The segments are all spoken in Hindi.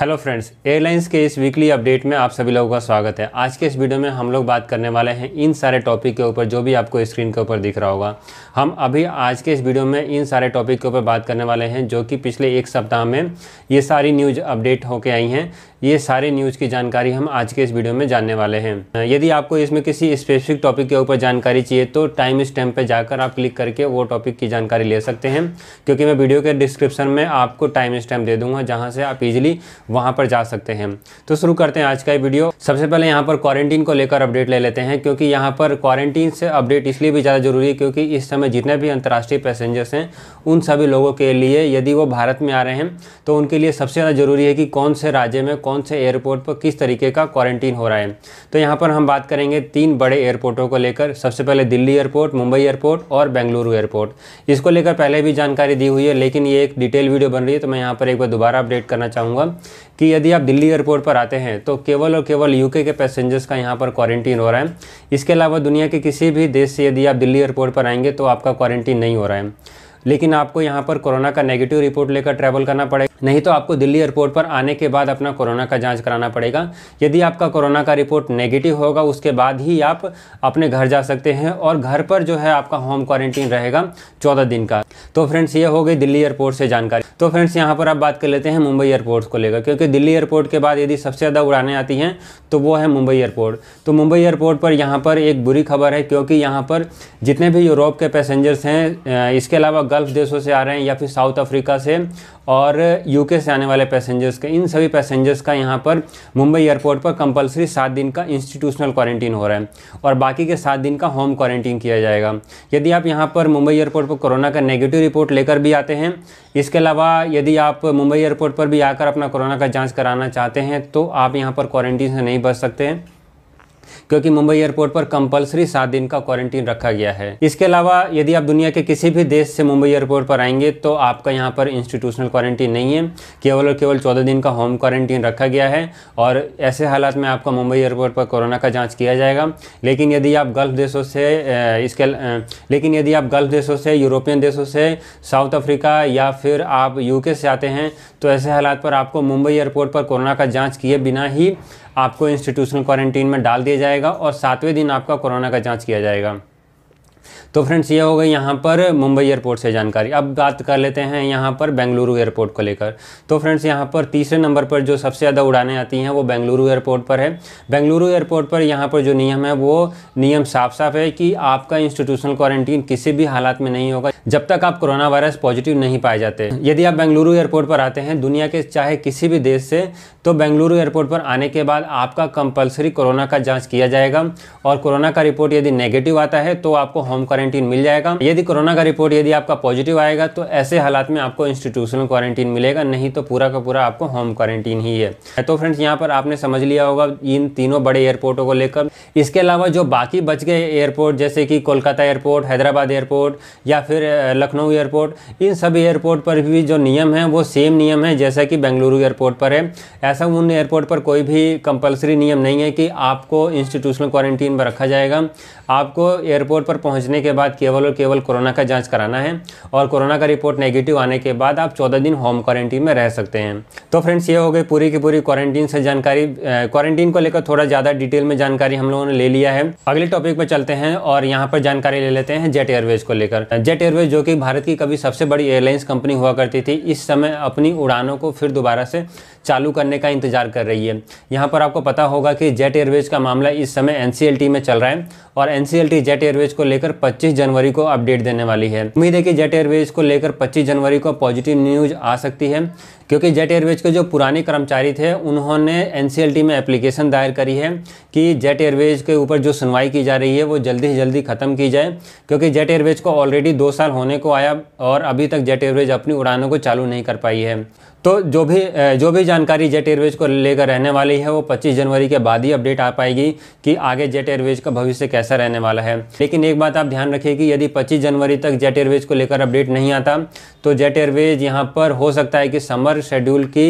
हेलो फ्रेंड्स एयरलाइंस के इस वीकली अपडेट में आप सभी लोगों का स्वागत है आज के इस वीडियो में हम लोग बात करने वाले हैं इन सारे टॉपिक के ऊपर जो भी आपको स्क्रीन के ऊपर दिख रहा होगा हम अभी आज के इस वीडियो में इन सारे टॉपिक के ऊपर बात करने वाले हैं जो कि पिछले एक सप्ताह में ये सारी न्यूज अपडेट होके आई हैं ये सारे न्यूज़ की जानकारी हम आज के इस वीडियो में जानने वाले हैं यदि आपको इसमें किसी स्पेसिफिक टॉपिक के ऊपर जानकारी चाहिए तो टाइम स्टैम्प पर जाकर आप क्लिक करके वो टॉपिक की जानकारी ले सकते हैं क्योंकि मैं वीडियो के डिस्क्रिप्शन में आपको टाइम स्टैम्प दे दूंगा जहाँ से आप इजिली वहाँ पर जा सकते हैं तो शुरू करते हैं आज का वीडियो सबसे पहले यहाँ पर क्वारंटीन को लेकर अपडेट ले लेते हैं क्योंकि यहाँ पर क्वारंटीन से अपडेट इसलिए भी ज़्यादा जरूरी है क्योंकि इस समय जितने भी अंतर्राष्ट्रीय पैसेंजर्स हैं उन सभी लोगों के लिए यदि वो भारत में आ रहे हैं तो उनके लिए सबसे ज़्यादा जरूरी है कि कौन से राज्य में कौन कौन से एयरपोर्ट पर किस तरीके का क्वारंटीन हो रहा है तो यहाँ पर हम बात करेंगे तीन बड़े एयरपोर्टों को लेकर सबसे पहले दिल्ली एयरपोर्ट मुंबई एयरपोर्ट और बेंगलुरु एयरपोर्ट इसको लेकर पहले भी जानकारी दी हुई है लेकिन ये एक डिटेल वीडियो बन रही है तो मैं यहाँ पर एक बार दोबारा अपडेट करना चाहूँगा कि यदि आप दिल्ली एयरपोर्ट पर आते हैं तो केवल और केवल यूके के पैसेंजर्स का यहाँ पर क्वारंटीन हो रहा है इसके अलावा दुनिया के किसी भी देश से यदि आप दिल्ली एयरपोर्ट पर आएंगे तो आपका क्वारंटीन नहीं हो रहा है लेकिन आपको यहाँ पर कोरोना का नेगेटिव रिपोर्ट लेकर ट्रैवल करना पड़ेगा नहीं तो आपको दिल्ली एयरपोर्ट पर आने के बाद अपना कोरोना का जाँच कराना पड़ेगा यदि आपका कोरोना का रिपोर्ट नेगेटिव होगा उसके बाद ही आप अपने घर जा सकते हैं और घर पर जो है आपका होम क्वारंटीन रहेगा चौदह दिन का तो फ्रेंड्स ये हो गई दिल्ली एयरपोर्ट से जानकारी तो फ्रेंड्स यहाँ पर आप बात कर लेते हैं मुंबई एयरपोर्ट को लेकर क्योंकि दिल्ली एयरपोर्ट के बाद यदि सबसे ज़्यादा उड़ाने आती हैं तो वो है मुंबई एयरपोर्ट तो मुंबई एयरपोर्ट पर यहाँ पर एक बुरी खबर है क्योंकि यहाँ पर जितने भी यूरोप के पैसेंजर्स हैं इसके अलावा गल्फ देशों से आ रहे हैं या फिर साउथ अफ्रीका से और यूके से आने वाले पैसेंजर्स के इन सभी पैसेंजर्स का यहाँ पर मुंबई एयरपोर्ट पर कंपलसरी सात दिन का इंस्टीट्यूशनल क्वारंटीन हो रहा है और बाकी के सात दिन का होम क्वारंटीन किया जाएगा यदि आप यहाँ पर मुंबई एयरपोर्ट पर कोरोना का नेगेटिव रिपोर्ट लेकर भी आते हैं इसके अलावा यदि आप मुंबई एयरपोर्ट पर भी आकर अपना कोरोना का जाँच कराना चाहते हैं तो आप यहाँ पर क्वारंटीन से नहीं बच सकते हैं क्योंकि मुंबई एयरपोर्ट पर कंपलसरी सात दिन का क्वारंटीन रखा गया है इसके अलावा यदि आप दुनिया के किसी भी देश से मुंबई एयरपोर्ट पर आएंगे तो आपका यहाँ पर इंस्टीट्यूशनल क्वारंटीन नहीं है केवल और केवल चौदह दिन का होम क्वारंटीन रखा गया है और ऐसे हालात में आपका मुंबई एयरपोर्ट पर कोरोना का जाँच किया जाएगा लेकिन यदि आप गल्फ देशों से इसके लेकिन यदि आप गल्फ देशों से यूरोपियन देशों से साउथ अफ्रीका या फिर आप यूके से आते हैं तो ऐसे हालात पर आपको मुंबई एयरपोर्ट पर कोरोना का जाँच किए बिना ही आपको इंस्टीट्यूशनल क्वारंटीन में डाल दिया जाएगा और सातवें दिन आपका कोरोना का जाँच किया जाएगा तो फ्रेंड्स ये हो गई यहाँ पर मुंबई एयरपोर्ट से जानकारी अब बात कर लेते हैं यहाँ पर बेंगलुरु एयरपोर्ट को लेकर तो फ्रेंड्स यहाँ पर तीसरे नंबर पर जो सबसे ज़्यादा उड़ानें आती हैं वो बेंगलुरु एयरपोर्ट पर है बेंगलुरु एयरपोर्ट पर यहाँ पर जो नियम है वो नियम साफ साफ है कि आपका इंस्टीट्यूशनल क्वारंटीन किसी भी हालात में नहीं होगा जब तक आप कोरोना वायरस पॉजिटिव नहीं पाए जाते यदि आप बेंगलुरु एयरपोर्ट पर आते हैं दुनिया के चाहे किसी भी देश से तो बेंगलुरु एयरपोर्ट पर आने के बाद आपका कंपलसरी कोरोना का जाँच किया जाएगा और कोरोना का रिपोर्ट यदि नेगेटिव आता है तो आपको होम क्वारंटीन मिल जाएगा यदि कोरोना का रिपोर्ट यदि आपका पॉजिटिव आएगा तो ऐसे हालात में आपको इंस्टीट्यूशनल क्वारंटीन मिलेगा नहीं तो पूरा का पूरा आपको होम क्वारंटीन ही है तो फ्रेंड्स यहाँ पर आपने समझ लिया होगा इन तीनों बड़े एयरपोर्टों को लेकर इसके अलावा जो बाकी बच गए एयरपोर्ट जैसे कि कोलकाता एयरपोर्ट हैदराबाद एयरपोर्ट या फिर लखनऊ एयरपोर्ट इन सभी एयरपोर्ट पर भी जो नियम है वो सेम नियम है जैसा कि बेंगलुरु एयरपोर्ट पर है ऐसा उन एयरपोर्ट पर कोई भी कंपलसरी नियम नहीं है कि आपको इंस्टीट्यूशनल क्वारंटीन पर रखा जाएगा आपको एयरपोर्ट पर पहुंच पहुंचने के बाद केवल और केवल कोरोना का जांच कराना है और कोरोना का रिपोर्ट नेगेटिव आने के बाद आप 14 दिन होम क्वारंटीन में रह सकते हैं तो फ्रेंड्स ये हो गई पूरी की पूरी क्वारंटीन से जानकारी क्वारंटीन को लेकर थोड़ा ज़्यादा डिटेल में जानकारी हम लोगों ने ले लिया है अगले टॉपिक पर चलते हैं और यहाँ पर जानकारी ले लेते हैं जेट एयरवेज को लेकर जेट एयरवेज जो कि भारत की कभी सबसे बड़ी एयरलाइंस कंपनी हुआ करती थी इस समय अपनी उड़ानों को फिर दोबारा से चालू करने का इंतजार कर रही है यहाँ पर आपको पता होगा कि जेट एयरवेज का मामला इस समय एन में चल रहा है और एनसीएलटी जेट एयरवेज को लेकर 25 जनवरी को अपडेट देने वाली है उम्मीद है कि जेट एयरवेज को लेकर 25 जनवरी को पॉजिटिव न्यूज आ सकती है क्योंकि जेट एयरवेज के जो पुराने कर्मचारी थे उन्होंने एन में एप्लीकेशन दायर करी है कि जेट एयरवेज के ऊपर जो सुनवाई की जा रही है वो जल्दी से जल्दी ख़त्म की जाए क्योंकि जेट एयरवेज को ऑलरेडी दो साल होने को आया और अभी तक जेट एयरवेज अपनी उड़ानों को चालू नहीं कर पाई है तो जो भी जो भी जानकारी जेट एयरवेज को लेकर रहने वाली है वो 25 जनवरी के बाद ही अपडेट आ पाएगी कि आगे जेट एयरवेज का भविष्य कैसा रहने वाला है लेकिन एक बात आप ध्यान रखिए कि यदि 25 जनवरी तक जेट एयरवेज को लेकर अपडेट नहीं आता तो जेट एयरवेज यहाँ पर हो सकता है कि समर शेड्यूल की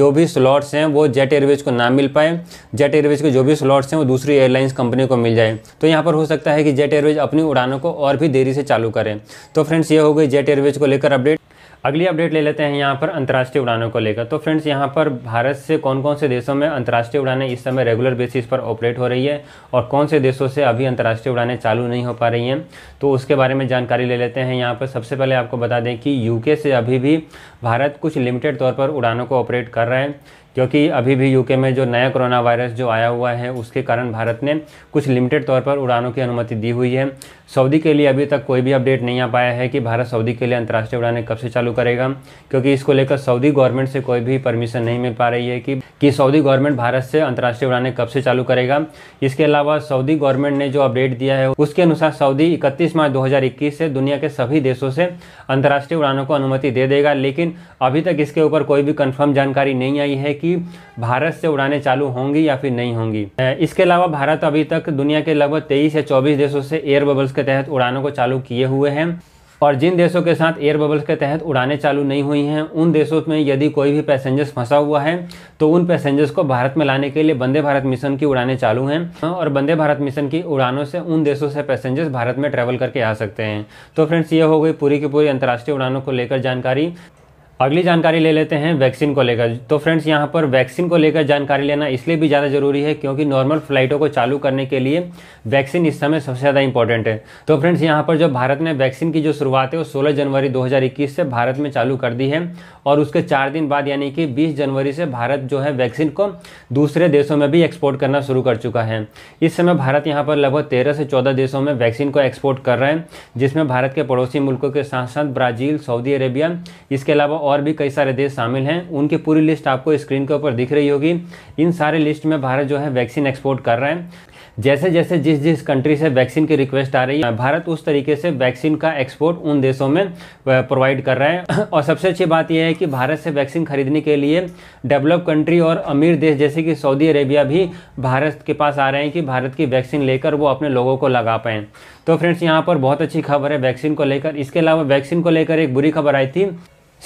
जो भी स्लॉट्स हैं वो जेट एयरवेज को ना मिल पाए जेट एयरवेज के जो भी स्लॉट्स हैं वो दूसरी एयरलाइंस कंपनी को मिल जाए तो यहाँ पर हो सकता है कि जेट एयरवेज अपनी उड़ानों को और भी देरी से चालू करें तो फ्रेंड्स ये हो गई जेट एयरवेज को लेकर अपडेट अगली अपडेट ले लेते हैं यहाँ पर अंतर्राष्ट्रीय उड़ानों को लेकर तो फ्रेंड्स यहाँ पर भारत से कौन कौन से देशों में अंतर्राष्ट्रीय उड़ानें इस समय रेगुलर बेसिस पर ऑपरेट हो रही है और कौन से देशों से अभी अंतर्राष्ट्रीय उड़ानें चालू नहीं हो पा रही हैं तो उसके बारे में जानकारी ले लेते हैं यहाँ पर सबसे पहले आपको बता दें कि यूके से अभी भी भारत कुछ लिमिटेड तौर पर उड़ानों को ऑपरेट कर रहे हैं क्योंकि अभी भी यूके में जो नया कोरोना वायरस जो आया हुआ है उसके कारण भारत ने कुछ लिमिटेड तौर पर उड़ानों की अनुमति दी हुई है सऊदी के लिए अभी तक कोई भी अपडेट नहीं आ पाया है कि भारत सऊदी के लिए अंतर्राष्ट्रीय उड़ानें कब से चालू करेगा क्योंकि इसको लेकर सऊदी गवर्नमेंट से कोई भी परमिशन नहीं मिल पा रही है कि कि सऊदी गवर्नमेंट भारत से अंतर्राष्ट्रीय उड़ानें कब से चालू करेगा इसके अलावा सऊदी गवर्नमेंट ने जो अपडेट दिया है उसके अनुसार सऊदी इकतीस मार्च दो से दुनिया के सभी देशों से अंतर्राष्ट्रीय उड़ानों को अनुमति दे देगा लेकिन अभी तक इसके ऊपर कोई भी कन्फर्म जानकारी नहीं आई है कि कि भारत से उड़ानें चालू होंगी या फिर नहीं होंगी इसके अलावा भारत अभी तक दुनिया के लगभग तेईस या चौबीस देशों से एयर बबल्स के तहत उड़ानों को चालू किए हुए हैं और जिन देशों के साथ एयर बबल्स के तहत उड़ानें चालू नहीं हुई हैं उन देशों में यदि कोई भी पैसेंजर्स फंसा हुआ है तो उन पैसेंजर्स को भारत में लाने के लिए वंदे भारत मिशन की उड़ानें चालू हैं और वंदे भारत मिशन की उड़ानों से उन देशों से पैसेंजर्स भारत में ट्रैवल करके आ सकते हैं तो फ्रेंड्स ये हो गई पूरी की पूरी अंतर्राष्ट्रीय उड़ानों को लेकर जानकारी अगली जानकारी ले लेते हैं वैक्सीन को लेकर तो फ्रेंड्स यहाँ पर वैक्सीन को लेकर जानकारी लेना इसलिए भी ज़्यादा ज़रूरी है क्योंकि नॉर्मल फ्लाइटों को चालू करने के लिए वैक्सीन इस समय सबसे ज़्यादा इंपॉर्टेंट है तो फ्रेंड्स यहाँ पर जो भारत ने वैक्सीन की जो शुरुआत है वो सोलह जनवरी दो से भारत में चालू कर दी है और उसके चार दिन बाद यानी कि 20 जनवरी से भारत जो है वैक्सीन को दूसरे देशों में भी एक्सपोर्ट करना शुरू कर चुका है इस समय भारत यहाँ पर लगभग तेरह से चौदह देशों में वैक्सीन को एक्सपोर्ट कर रहे हैं जिसमें भारत के पड़ोसी मुल्कों के साथ साथ ब्राज़ील सऊदी अरेबिया इसके अलावा और भी कई सारे देश शामिल हैं उनकी पूरी लिस्ट आपको स्क्रीन के ऊपर दिख रही होगी इन सारे लिस्ट में भारत जो है वैक्सीन एक्सपोर्ट कर रहे हैं जैसे जैसे जिस जिस कंट्री से वैक्सीन की रिक्वेस्ट आ रही है भारत उस तरीके से वैक्सीन का एक्सपोर्ट उन देशों में प्रोवाइड कर रहा है और सबसे अच्छी बात यह है कि भारत से वैक्सीन खरीदने के लिए डेवलप कंट्री और अमीर देश जैसे कि सऊदी अरेबिया भी भारत के पास आ रहे हैं कि भारत की वैक्सीन लेकर वो अपने लोगों को लगा पाएँ तो फ्रेंड्स यहाँ पर बहुत अच्छी खबर है वैक्सीन को लेकर इसके अलावा वैक्सीन को लेकर एक बुरी खबर आई थी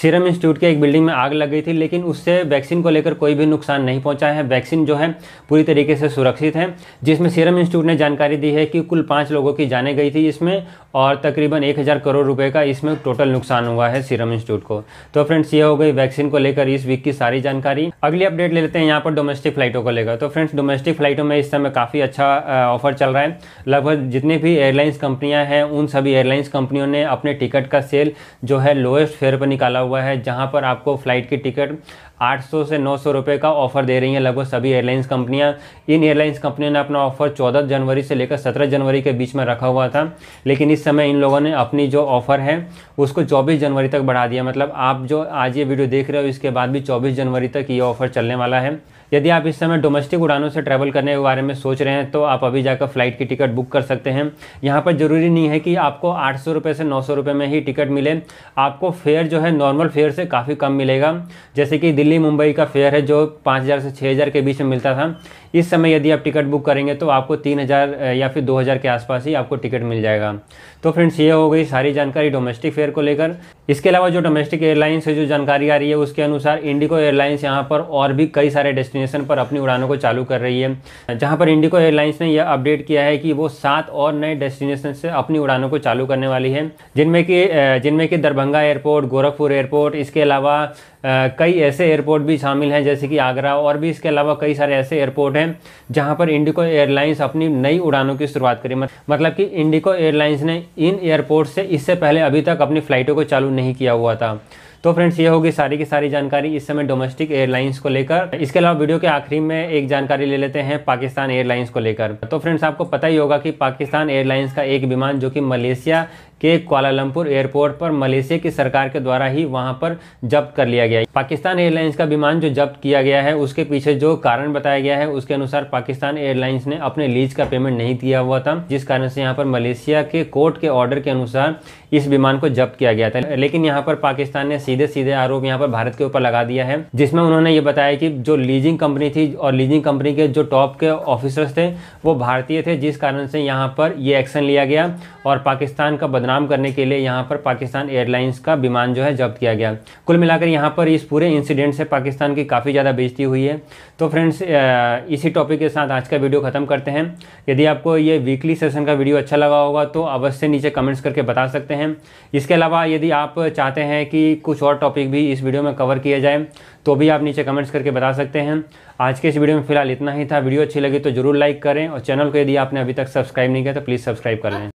सीरम इंस्टीट्यूट के एक बिल्डिंग में आग लग गई थी लेकिन उससे वैक्सीन को लेकर कोई भी नुकसान नहीं पहुंचा है वैक्सीन जो है पूरी तरीके से सुरक्षित है जिसमें सीरम इंस्टीट्यूट ने जानकारी दी है कि कुल पाँच लोगों की जाने गई थी इसमें और तकरीबन एक हज़ार करोड़ रुपये का इसमें टोटल नुकसान हुआ है सीरम इंस्टीट्यूट को तो फ्रेंड्स ये हो गई वैक्सीन को लेकर इस वीक की सारी जानकारी अगली अपडेट ले लेते हैं यहाँ पर डोमेस्टिक फ्लाइटों को लेकर तो फ्रेंड्स डोमेस्टिक फ्लाइटों में इस समय काफ़ी अच्छा ऑफर चल रहा है लगभग जितने भी एयरलाइंस कंपनियाँ हैं उन सभी एयरलाइंस कंपनियों ने अपने टिकट का सेल जो है लोएस्ट फेयर पर निकाला हुआ है जहाँ पर आपको फ़्लाइट की टिकट 800 से 900 रुपए का ऑफ़र दे रही हैं लगभग सभी एयरलाइंस कंपनियां इन एयरलाइंस कंपनियों ने अपना ऑफ़र 14 जनवरी से लेकर 17 जनवरी के बीच में रखा हुआ था लेकिन इस समय इन लोगों ने अपनी जो ऑफ़र है उसको 24 जनवरी तक बढ़ा दिया मतलब आप जो आज ये वीडियो देख रहे हो इसके बाद भी चौबीस जनवरी तक ये ऑफ़र चलने वाला है यदि आप इस समय डोमेस्टिक उड़ानों से ट्रैवल करने के बारे में सोच रहे हैं तो आप अभी जाकर फ्लाइट की टिकट बुक कर सकते हैं यहाँ पर ज़रूरी नहीं है कि आपको आठ सौ से नौ सौ में ही टिकट मिले आपको फेयर जो है नॉर्मल फेयर से काफ़ी कम मिलेगा जैसे कि दिल्ली मुंबई का फेयर है जो पाँच से छः के बीच में मिलता था इस समय यदि आप टिकट बुक करेंगे तो आपको तीन या फिर दो के आसपास ही आपको टिकट मिल जाएगा तो फ्रेंड्स ये हो गई सारी जानकारी डोमेस्टिक फेयर को लेकर इसके अलावा जो डोमेस्टिक एयरलाइंस से जो जानकारी आ रही है उसके अनुसार इंडिगो एयरलाइंस यहाँ पर और भी कई सारे डेस्टिनेशन डेस्टिनेशन पर अपनी उड़ानों को चालू कर रही है जहां पर इंडिको एयरलाइंस ने यह अपडेट किया है कि वो सात और नए डेस्टिनेशन से अपनी उड़ानों को चालू करने वाली है जिनमें कि जिनमें कि दरभंगा एयरपोर्ट गोरखपुर एयरपोर्ट इसके अलावा कई ऐसे एयरपोर्ट भी शामिल हैं जैसे कि आगरा और भी इसके अलावा कई सारे ऐसे एयरपोर्ट हैं जहां पर इंडिको एयरलाइंस अपनी नई उड़ानों की शुरुआत करी मतलब कि इंडिको एयरलाइंस ने इन एयरपोर्ट से इससे पहले अभी तक अपनी फ़्लाइटों को चालू नहीं किया हुआ था तो फ्रेंड्स ये होगी सारी की सारी जानकारी इस समय डोमेस्टिक एयरलाइंस को लेकर इसके अलावा वीडियो के आखिरी में एक जानकारी ले लेते हैं पाकिस्तान एयरलाइंस को लेकर तो फ्रेंड्स आपको पता ही होगा कि पाकिस्तान एयरलाइंस का एक विमान जो कि मलेशिया के क्वालालंपुर एयरपोर्ट पर मलेशिया की सरकार के द्वारा ही वहां पर जब्त कर लिया गया पाकिस्तान एयरलाइंस का विमान जो जब्त किया गया है उसके पीछे जो कारण बताया गया है उसके अनुसार पाकिस्तान एयरलाइंस ने अपने लीज का पेमेंट नहीं किया हुआ था जिस कारण से यहाँ पर मलेशिया के कोर्ट के ऑर्डर के अनुसार इस विमान को जब्त किया गया था लेकिन यहाँ पर पाकिस्तान ने सीधे सीधे आरोप यहाँ पर भारत के ऊपर लगा दिया है जिसमें उन्होंने ये बताया कि जो लीजिंग कंपनी थी और लीजिंग कंपनी के जो टॉप के ऑफिसर्स थे वो भारतीय थे जिस कारण से यहाँ पर ये एक्शन लिया गया और पाकिस्तान का बदला बदनाम करने के लिए यहाँ पर पाकिस्तान एयरलाइंस का विमान जो है जब्त किया गया कुल मिलाकर यहाँ पर इस पूरे इंसिडेंट से पाकिस्तान की काफ़ी ज़्यादा बेजती हुई है तो फ्रेंड्स इसी टॉपिक के साथ आज का वीडियो ख़त्म करते हैं यदि आपको ये वीकली सेशन का वीडियो अच्छा लगा होगा तो अवश्य नीचे कमेंट्स करके बता सकते हैं इसके अलावा यदि आप चाहते हैं कि कुछ और टॉपिक भी इस वीडियो में कवर किया जाए तो भी आप नीचे कमेंट्स करके बता सकते हैं आज के इस वीडियो में फिलहाल इतना ही था वीडियो अच्छी लगी तो जरूर लाइक करें और चैनल को यदि आपने अभी तक सब्सक्राइब नहीं किया तो प्लीज़ सब्सक्राइब कर लें